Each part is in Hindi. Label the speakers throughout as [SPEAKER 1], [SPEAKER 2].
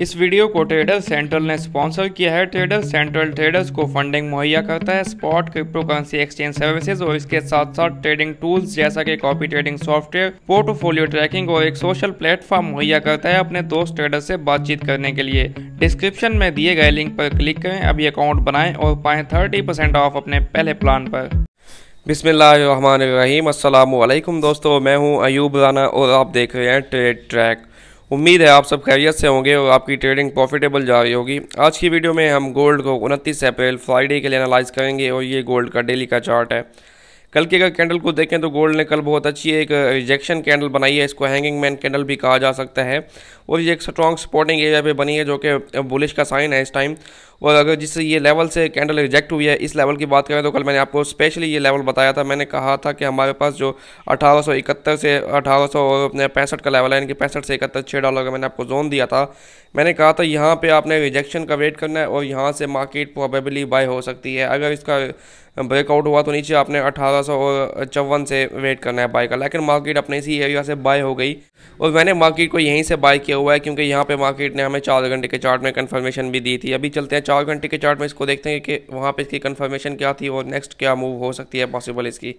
[SPEAKER 1] इस वीडियो को ट्रेडर सेंट्रल ने स्पॉन्सर किया है ट्रेडर सेंट्रल ट्रेडर्स को फंडिंग मुहैया करता है spot crypto currency exchange services और इसके साथ साथ ट्रेडिंग टूल्स जैसा कि copy trading software portfolio tracking और एक सोशल प्लेटफॉर्म मुहैया करता है अपने दोस्त ट्रेडर से बातचीत करने के लिए डिस्क्रिप्शन में दिए गए लिंक पर क्लिक करें अभी अकाउंट बनाएं और पाएं थर्टी परसेंट ऑफ अपने पहले प्लान पर बिसमीम दोस्तों मैं हूं अयूब राना और आप देख रहे हैं ट्रेड ट्रैक उम्मीद है आप सब खैरियत से होंगे और आपकी ट्रेडिंग प्रॉफिटेबल जा रही होगी आज की वीडियो में हम गोल्ड को उनतीस अप्रैल फ्राइडे के लिए एनालाइज करेंगे और ये गोल्ड का डेली का चार्ट है कल के अगर कैंडल को देखें तो गोल्ड ने कल बहुत अच्छी एक रिजेक्शन कैंडल बनाई है इसको हैंगिंग मैन कैंडल भी कहा जा सकता है और ये एक स्ट्रॉन्ग सपोर्टिंग एरिया पे बनी है जो कि बुलिश का साइन है इस टाइम और अगर जिससे ये लेवल से कैंडल रिजेक्ट हुई है इस लेवल की बात करें तो कल मैंने आपको स्पेशली ये लेवल बताया था मैंने कहा था कि हमारे पास जो अठारह से अठारह सौ पैंसठ का लेवल है यानी कि पैंसठ से इकहत्तर छः डॉलर का मैंने आपको जोन दिया था मैंने कहा था यहाँ पर आपने रिजेक्शन का वेट करना है और यहाँ से मार्केट प्रॉबेबली बाय हो सकती है अगर इसका ब्रेकआउट हुआ तो नीचे आपने अठारह सौ से वेट करना है बाय का लेकिन मार्केट अपने इसी एरिया से बाय हो गई और मैंने मार्केट को यहीं से बाय किया हुआ है क्योंकि यहाँ पे मार्केट ने हमें चार घंटे के चार्ट में कन्फर्मेशन भी दी थी अभी चलते हैं चार घंटे के चार्ट में इसको देखते हैं कि वहाँ पर इसकी कन्फर्मेशन क्या थी और नेक्स्ट क्या मूव हो सकती है पॉसिबल इसकी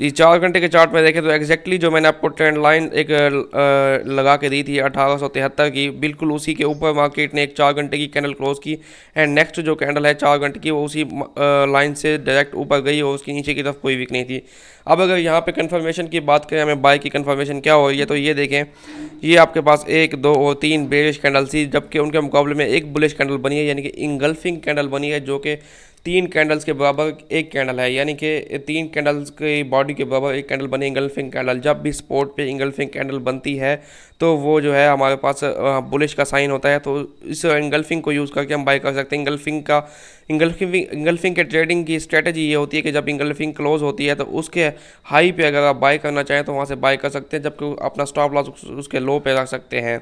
[SPEAKER 1] जी चार घंटे के चार्ट में देखें तो एक्जैक्टली जो मैंने आपको ट्रेंड लाइन एक लगा के दी थी अठारह की बिल्कुल उसी के ऊपर मार्केट ने एक चार घंटे की कैंडल क्लोज की एंड नेक्स्ट जो कैंडल है चार घंटे की वो उसी लाइन से डायरेक्ट ऊपर गई और उसकी नीचे की तरफ कोई वीक नहीं थी अब अगर यहाँ पे कन्फर्मेशन की बात करें हमें बाय की कन्फर्मेशन क्या हो रही है तो ये देखें ये आपके पास एक दो और तीन बेरिश कैंडल थी जबकि उनके मुकाबले में एक बुलिश कैंडल बनी है यानी कि इंगल्फिंग कैंडल बनी है जो कि तीन कैंडल्स के बराबर एक कैंडल है यानी कि तीन कैंडल्स की बॉडी के बराबर एक कैंडल बनी इंगल्फिंग कैंडल जब भी स्पोर्ट पे इंगल्फिंग कैंडल बनती है तो वो जो है हमारे पास बुलिश का साइन होता है तो इस इंगल्फिंग को यूज़ करके हम बाई कर सकते हैं इंगल्फिंग का इंगल्फिंग इंगल्फिंग के ट्रेडिंग की स्ट्रेटजी ये होती है कि जब इंगल्फिंग क्लोज होती है तो उसके हाई पे अगर आप बाई करना चाहें तो वहाँ से बाई कर सकते हैं जबकि अपना स्टॉप लॉस उसके लो पे रख सकते हैं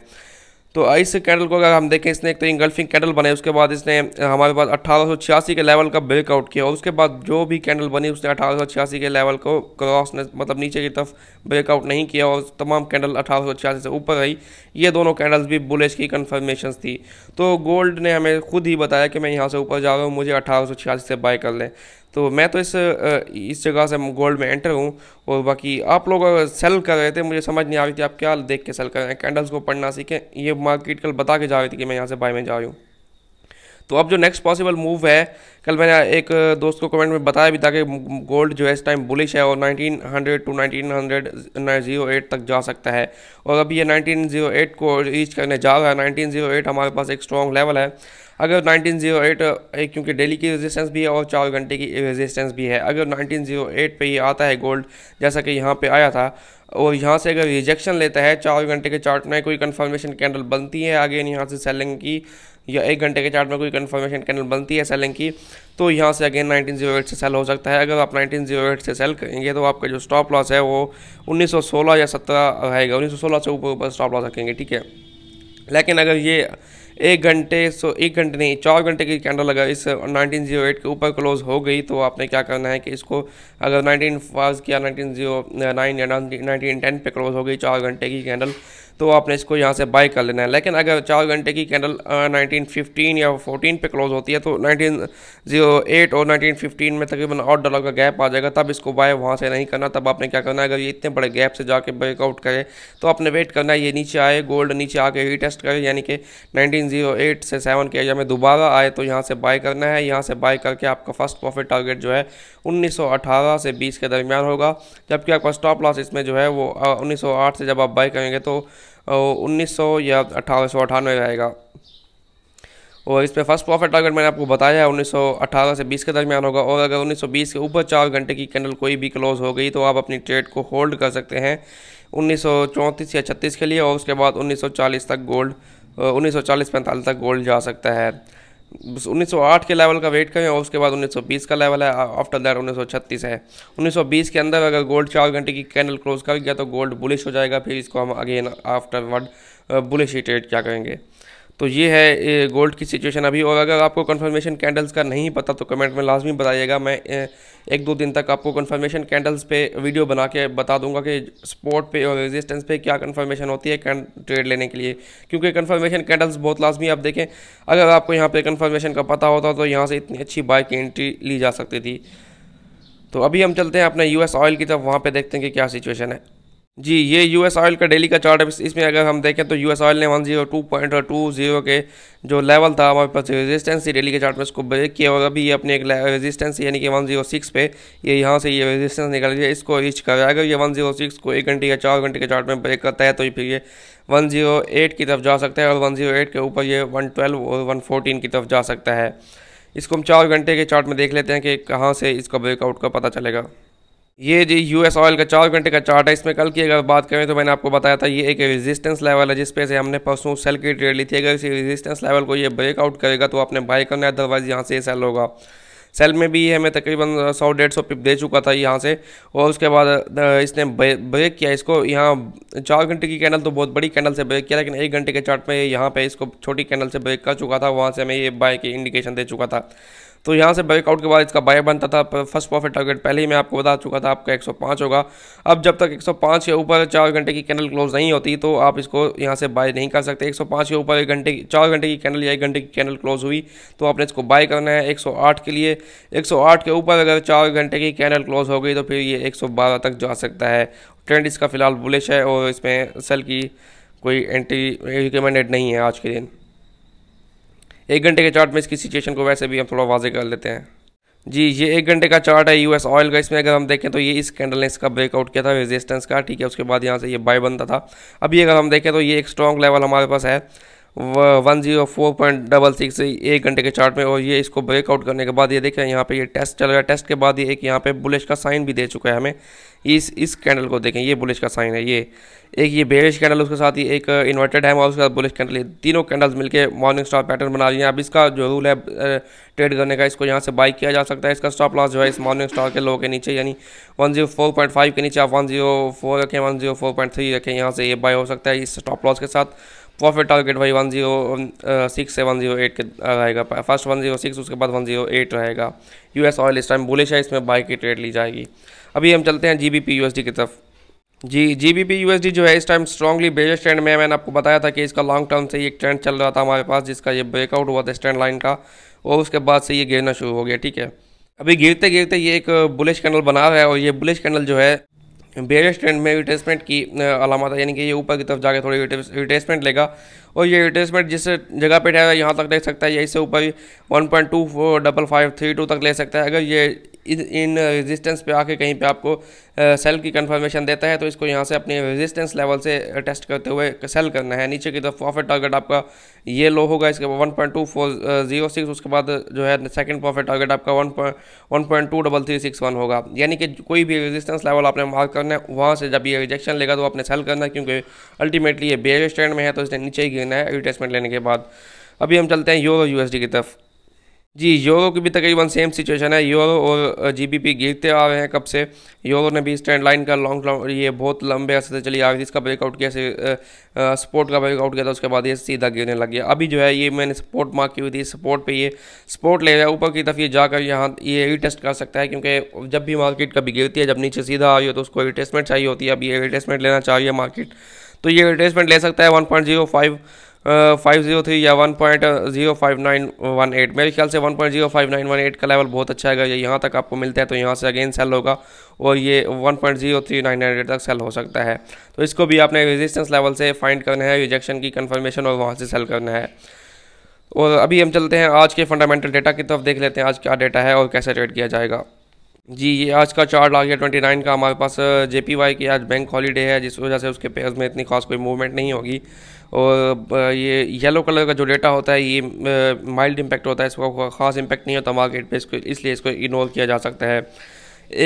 [SPEAKER 1] तो इस कैंडल को अगर हम देखें इसने एक तो इंगल्फिंग कैंडल बनाए उसके बाद इसने हमारे पास अट्ठारह के लेवल का ब्रेकआउट किया और उसके बाद जो भी कैंडल बनी उसने अठारह के लेवल को क्रॉस ने मतलब नीचे की तरफ ब्रेकआउट नहीं किया और तमाम कैंडल अठारह से ऊपर रही ये दोनों कैंडल्स भी बुलेस की कन्फर्मेशन थी तो गोल्ड ने हमें खुद ही बताया कि मैं यहाँ से ऊपर जा रहा हूँ मुझे अठारह से बाय कर लें तो मैं तो इस इस जगह से गोल्ड में एंटर हूँ और बाकी आप लोग सेल कर रहे थे मुझे समझ नहीं आ रही थी आप क्या देख के सेल कर रहे हैं कैंडल्स को पढ़ना सीखें ये मार्केट कल बता के जा रही थी कि मैं यहाँ से बाय में जा रही हूँ तो अब जो नेक्स्ट पॉसिबल मूव है कल मैंने एक दोस्त को कमेंट में बताया भी था कि गोल्ड जो है इस टाइम बुलिश है और 1900 टू 1908 तक जा सकता है और अभी ये 1908 को रीच करने जा रहा है 1908 हमारे पास एक स्ट्रॉन्ग लेवल है अगर 1908 क्योंकि डेली की रेजिस्टेंस भी है और चार घंटे की रेजिस्टेंस भी है अगर 1908 पे ये आता है गोल्ड जैसा कि यहाँ पे आया था और यहाँ से अगर रिजेक्शन लेता है चार घंटे के चार्ट में कोई कन्फर्मेशन कैंडल बनती है अगेन यहाँ से सेलिंग की या एक घंटे के चार्ट में कोई कन्फर्मेशन कैंडल बनती है सेलिंग की तो यहाँ से अगेन 1908 से सेल हो सकता है अगर आप 1908 से सेल करेंगे तो आपका जो स्टॉप लॉस है वो 1916 या 17 रहेगा 1916 से ऊपर ऊपर स्टॉप लॉस रखेंगे ठीक है लेकिन अगर ये एक घंटे सो एक घंटे नहीं चार घंटे की कैंडल लगा इस 1908 के ऊपर क्लोज हो गई तो आपने क्या करना है कि इसको अगर 19 फास्ट किया 1909 या 1910 पे क्लोज हो गई चार घंटे की कैंडल तो आपने इसको यहाँ से बाई कर लेना है लेकिन अगर चार घंटे की कैंडल नाइनटीन फिफ्टीन या फोटीन पर क्लोज होती है तो नाइनटीन जीरो एट और नाइनटीन फिफ्टीन में तकरीबन आठ डॉलर का गैप आ जाएगा तब इसको बाय वहाँ से नहीं करना तब आपने क्या करना है अगर ये इतने बड़े गैप से जाके ब्रेकआउट करे तो आपने वेट करना है ये नीचे आए गोल्ड नीचे आके रिटेस्ट करे यानी कि नाइनटीन जीरो एट से सेवन के एरिया में दोबारा आए तो यहाँ से बाय करना है यहाँ से बाय करके आपका फर्स्ट प्रॉफिट टारगेट जो है 1918 से 20 के दरमियान होगा जबकि आपका स्टॉप लॉस इसमें जो है वो 1908 से जब आप बाय करेंगे तो उन्नीस सौ या अठारह सौ आएगा और इस पे फर्स्ट प्रॉफिट टारगेट मैंने आपको बताया है 1918 से 20 के दरमियान होगा और अगर 1920 के ऊपर चार घंटे की कैंडल कोई भी क्लोज हो गई तो आप अपनी ट्रेड को होल्ड कर सकते हैं उन्नीस या छत्तीस के लिए और उसके बाद 1940 तक गोल्ड उन्नीस सौ तक गोल्ड जा सकता है 1908 के लेवल का वेट करें और उसके बाद 1920 का लेवल है आफ्टर दैट 1936 है 1920 के अंदर अगर गोल्ड चार घंटे की कैंडल क्लोज कर गया तो गोल्ड बुलिश हो जाएगा फिर इसको हम अगेन आफ्टर वर्ड बुलिश ही ट्रेड क्या करेंगे तो ये है गोल्ड की सिचुएशन अभी और अगर आपको कन्फर्मेशन कैंडल्स का नहीं पता तो कमेंट में लाजमी बताइएगा मैं एक दो दिन तक आपको कन्फर्मेशन कैंडल्स पे वीडियो बना के बता दूंगा कि स्पॉट पे और रेजिस्टेंस पे क्या कन्फर्मेशन होती है ट्रेड लेने के लिए क्योंकि कन्फर्मेशन कैंडल्स बहुत लाजमी आप देखें अगर आपको यहाँ पर कन्फर्मेशन का पता होता तो यहाँ से इतनी अच्छी बाइक एंट्री ली जा सकती थी तो अभी हम चलते हैं अपने यूएस ऑयल की तरफ वहाँ पर देखते हैं कि क्या सिचुएशन है जी ये यूएस ऑयल का डेली का चार्ट है इसमें अगर हम देखें तो यूएस ऑयल ने one zero two point two zero के जो लेवल था हमारे पास रेजिस्टेंस थी डेली के चार्ट में इसको ब्रेक किया और अभी ये अपने एक रेजिस्टेंस यानी कि वन जीरो सिक्स पे ये यहाँ से ये रेजिस्टेंस निकल गया इसको रीच कर रहा है अगर ये वन जीरो सिक्स को एक घंटे या चार घंटे के चार्ट में ब्रेक करता है तो ये फिर ये वन जीरो एट की तरफ जा सकता है और वन जीरो एट के ऊपर ये वन ट्वेल्व और वन फोर्टीन की तरफ जा सकता है इसको हम चार घंटे के चार्ट में देख लेते हैं कि कहाँ से इसका ब्रेकआउट का पता चलेगा ये जी यूएस ऑयल का चार घंटे का चार्ट है इसमें कल की अगर बात करें तो मैंने आपको बताया था ये एक रेजिस्टेंस लेवल है जिस पे से हमने परसों सेल की ट्रेड ली थी अगर इसी रेजिस्टेंस लेवल को ये ब्रेकआउट करेगा तो आपने बाय करना है अदरवाइज़ यहाँ से ये सेल होगा सेल में भी हमें तकरीबन सौ डेढ़ सौ पिप दे चुका था यहाँ से और उसके बाद इसने ब्रेक किया इसको यहाँ चार घंटे की कैनल तो बहुत बड़ी कैनल से ब्रेक किया लेकिन एक घंटे के चार्ट में यहाँ पे इसको छोटी कैनल से ब्रेक कर चुका था वहाँ से हमें ये बाय की इंडिकेशन दे चुका था तो यहाँ से ब्रेकआउट के बाद इसका बाय बनता था फर्स्ट प्रॉफिट टारगेट पहले ही मैं आपको बता चुका था आपका 105 होगा अब जब तक 105 के ऊपर चार घंटे की कैनल क्लोज नहीं होती तो आप इसको यहाँ से बाय नहीं कर सकते 105 के ऊपर एक घंटे चार घंटे की कैनल या एक घंटे की कैनल क्लोज हुई तो आपने इसको बाय करना है एक के लिए एक के ऊपर अगर चार घंटे की कैनल क्लोज हो गई तो फिर ये एक तक जा सकता है ट्रेंड इसका फिलहाल बुलिश है और इसमें सेल की कोई एंट्री रिकमेंडेड नहीं है आज के दिन एक घंटे के चार्ट में इसकी सिचुएशन को वैसे भी हम थोड़ा वाजे कर लेते हैं जी ये एक घंटे का चार्ट है यूएस ऑयल का इसमें अगर हम देखें तो ये इस कैंडल ने इसका ब्रेकआउट किया था रेजिस्टेंस का ठीक है उसके बाद यहाँ से ये बाय बनता था अभी अगर हम देखें तो ये एक स्ट्रॉन्ग लेवल हमारे पास है one zero four point double six एक घंटे के चार्ट में और ये इसको ब्रेकआउट करने के बाद ये देखें यहाँ पे ये टेस्ट चल रहा है टेस्ट के बाद ये एक यहाँ पे बुलिश का साइन भी दे चुका है हमें इस इस कैंडल को देखें ये बुलिश का साइन है ये एक ये बेरिश कैंडल उसके साथ ही एक इन्वर्टेड uh, है और उसके साथ बुलिश कैंडल तीनों कैंडल्स मिलकर मॉर्निंग स्टार पैटर्न बना रही है अब इसका जो रूल है ट्रेड uh, करने का इसको यहाँ से बाई किया जा सकता है इसका स्टॉप लॉस जो है इस मॉर्निंग स्टार के लो के नीचे यानी वन के नीचे आप वन रखें वन रखें यहाँ से ये बाई हो सकता है इस स्टॉप लॉस के साथ प्रॉफिट टारगेट भाई वन जीरो सिक्स से वन जीरो एट के रहेगा फर्स्ट वन जीरो सिक्स उसके बाद वन जीरो एट रहेगा यू एस ऑयल इस टाइम बुलिश है इसमें बाई की ट्रेड ली जाएगी अभी हम चलते हैं G B P U S D की तरफ G G B P U S D जो है इस टाइम स्ट्रॉगली बेज ट्रेंड में मैंने आपको बताया था कि इसका लॉन्ग टर्म से एक ट्रेंड चल रहा था हमारे पास जिसका ये ब्रेकआउट हुआ था स्टैंड लाइन का और उसके बाद से ये गिरना शुरू हो गया ठीक है अभी गिरते गिरते ये एक बुलिश कैंडल बना रहा है और ये बुलिश कैंडल जो है बेयर स्टैंड में रिटेसमेंट की अलामत है यानी कि ये ऊपर की तरफ जाके थोड़ी रिटेसमेंट लेगा और ये रिटेसमेंट जिस जगह पे ठहरा है यहाँ तक ले सकता है या इससे ऊपर one point two double five three two तक ले सकता है अगर ये इन रेजिस्टेंस पे आके कहीं पे आपको सेल की कंफर्मेशन देता है तो इसको यहाँ से अपने रेजिस्टेंस लेवल से टेस्ट करते हुए सेल करना है नीचे की तरफ प्रॉफिट टारगेट आपका ये लो होगा इसके बाद one point two four zero six उसके बाद जो है सेकंड प्रॉफिट टारगेट आपका one one point two double three six one होगा यानी कि कोई भी रेजिस्टेंस लेवल आपने मार्क करना है वहाँ से जब ये रिजेक्शन लेगा तो आपने सेल करना है क्योंकि अल्टीमेटली ये बेयर स्टैंड में है तो इसने नीचे ही गिरना है रिटेसमेंट लेने के बाद अभी हम चलते हैं यूरो यू की तरफ जी यूरो की भी तकरीबन सेम सिचुएशन है यूरो और जीबीपी गिरते आ रहे हैं कब से यूरो ने भी स्टैंड लाइन का लॉन्ग लॉन्ग ये बहुत लंबे अरसे से चली आ रही थी इसका ब्रेकआउट किया सपोर्ट का ब्रेकआउट किया था उसके बाद ये सीधा गिरने लग गया अभी जो है ये मैंने सपोर्ट मार्क की हुई थी सपोर्ट पर ये सपोर्ट ले रहा है ऊपर की तरफ ये जाकर यहाँ ये रिटेस्ट कर सकता है क्योंकि जब भी मार्केट कभी गिरती है जब नीचे सीधा आ रही हो तो उसको रिटेस्टमेंट चाहिए होती है अभी ये रिटेस्टमेंट लेना चाहिए मार्केट तो ये रिटेस्टमेंट ले सकता है वन फाइव जीरो थ्री या one point zero five nine one eight मेरे ख्याल से one point zero five nine one eight का लेवल बहुत अच्छा है यहाँ तक आपको मिलता है तो यहाँ से अगेन सेल होगा और ये one point zero three nine nine eight तक सेल हो सकता है तो इसको भी आपने रेजिस्टेंस लेवल से फाइंड करना है रिजेक्शन की कन्फर्मेशन और वहाँ से सेल करना है और अभी हम चलते हैं आज के फंडामेंटल डेटा की तरफ देख लेते हैं आज क्या डेटा है और कैसे ट्रेड किया जाएगा जी ये आज का चार्ट आ गया ट्वेंटी नाइन का हमारे पास जे पी वाई की आज बैंक हॉलीडे है जिस वजह से उसके पेयर्स में इतनी खास कोई मूवमेंट नहीं होगी और ये येलो कलर का जो डेटा होता है ये माइल्ड इम्पैक्ट होता है इसका खास इम्पैक्ट नहीं होता मार्केट पे इसको इसलिए इसको इग्नोर किया जा सकता है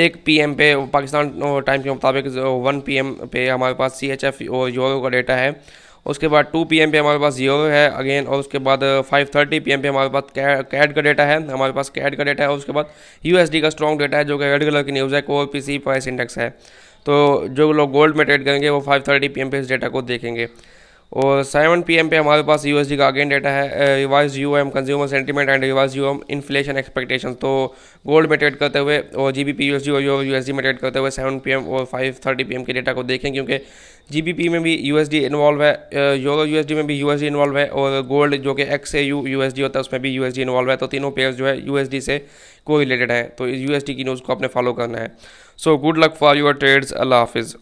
[SPEAKER 1] एक पीएम पे पाकिस्तान टाइम के मुताबिक वन पीएम पे हमारे पास सी एच एफ और यूरो का डेटा है उसके बाद टू पीएम पे हमारे पास यूरो है अगेन और उसके बाद फाइव थर्टी एम पे हमारे पास कैड का डेटा है हमारे पास कैड का डेटा है उसके बाद यूएसडी का स्ट्रॉन्ग डेटा है जो कि रेड कलर की न्यूज़ है कोर पी प्राइस इंडेक्स है तो जो लोग गोल्ड में ट्रेड करेंगे वो फाइव थर्टी पी पे इस डेटा को देखेंगे और सेवन पी एम पे हमारे पास यू का अगेन डेटा है revise U M consumer sentiment and revise U M inflation expectation तो गोल्ड में ट्रेड करते हुए और G B P U S D और यू एस डी में ट्रेड करते हुए सेवन पी एम और फाइव थर्टी पी एम के डेटा को देखें क्योंकि जी बी पी में भी यू एस डी इन्वॉल्व है यूरो यू एस डी में भी यू एस डी इन्वॉल्व है और गोल्ड जो कि X A U U S D होता है उसमें भी यू एस डी इन्वॉल्व है तो तीनों पेयर जो है यू एस डी से को रिलेटेड है तो यू एस डी की न्यूज़ को आपने फॉलो करना है so good luck for your trades अल्लाह हाफिज़